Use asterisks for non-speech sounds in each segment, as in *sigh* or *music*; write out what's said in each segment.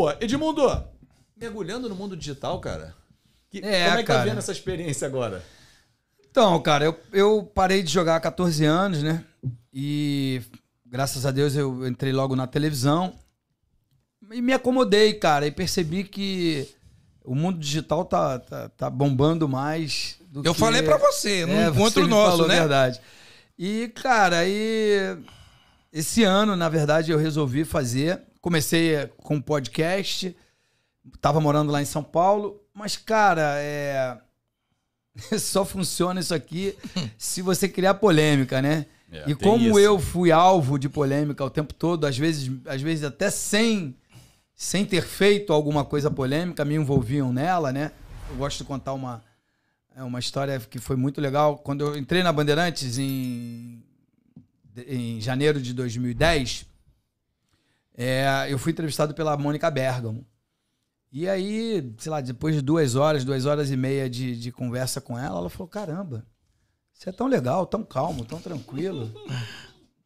Boa, Edmundo, mergulhando no mundo digital, cara. Que, é, como é que cara. tá vendo essa experiência agora? Então, cara, eu, eu parei de jogar há 14 anos, né? E graças a Deus eu entrei logo na televisão. E me acomodei, cara, e percebi que o mundo digital tá, tá, tá bombando mais do eu que... falei para você, no é, encontro você nosso, falou, né? verdade. E, cara, aí esse ano, na verdade, eu resolvi fazer comecei eh, com podcast, tava morando lá em São Paulo, mas, cara, é... *laughs* só funciona isso aqui *laughs* se você criar polêmica, né? É, e como isso. eu fui alvo de polêmica o tempo todo, às vezes, às vezes até sem, sem ter feito alguma coisa polêmica, me envolviam nela, né? Eu gosto de contar uma, é, uma história que foi muito legal. Quando eu entrei na Bandeirantes em, em janeiro de 2010, é, eu fui entrevistado pela Mônica Bergamo. E aí, sei lá, depois de duas horas, duas horas e meia de, de conversa com ela, ela falou: caramba, você é tão legal, tão calmo, tão tranquilo.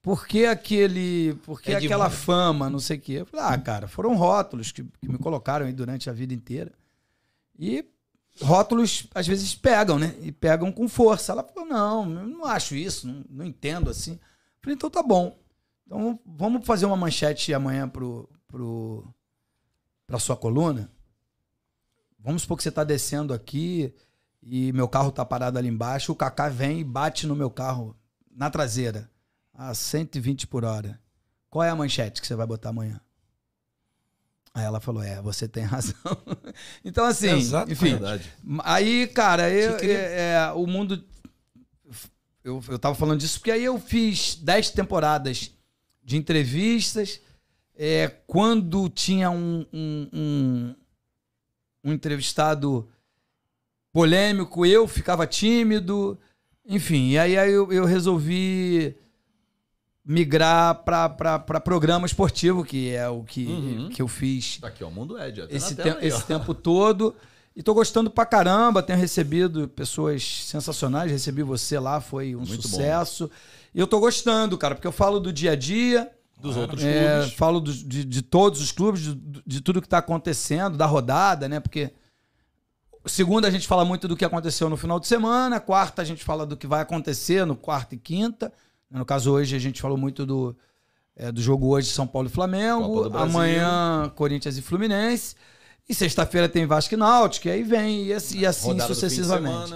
Por que aquele. Por que é aquela demais. fama, não sei o quê? Eu falei, ah, cara, foram rótulos que, que me colocaram aí durante a vida inteira. E rótulos às vezes pegam, né? E pegam com força. Ela falou: não, eu não acho isso, não, não entendo assim. Eu falei, então tá bom. Então, vamos fazer uma manchete amanhã pro, pro, sua coluna? Vamos supor que você está descendo aqui e meu carro está parado ali embaixo, o Kaká vem e bate no meu carro, na traseira, a 120 por hora. Qual é a manchete que você vai botar amanhã? Aí ela falou: É, você tem *laughs* razão. então, assim, é enfim. Verdade. Aí, cara, eu, queria... é, é, o mundo. Eu, eu tava falando disso porque aí eu fiz 10 temporadas de entrevistas. É, quando tinha um, um, um, um entrevistado polêmico, eu ficava tímido. Enfim, e aí, aí eu, eu, resolvi migrar para programa esportivo, que é o que, uhum. que eu fiz. Tá aqui, ó, o Mundo é, Ed, esse, te aí, esse tempo todo. *laughs* E tô gostando pra caramba, tenho recebido pessoas sensacionais, recebi você lá, foi um Muito sucesso. Bom. E eu tô gostando, cara, porque eu falo do dia a dia. Dos outros é, clubes. Falo do, de, de, todos os clubes, de, de tudo que tá acontecendo, da rodada, né? Porque segunda a gente fala muito do que aconteceu no final de semana, quarta a gente fala do que vai acontecer no quarta e quinta. No caso hoje a gente falou muito do, é, do jogo hoje São Paulo e Flamengo, amanhã Corinthians e Fluminense. E sexta-feira tem Vasco e Náutico, e aí vem, e assim, e assim sucessivamente.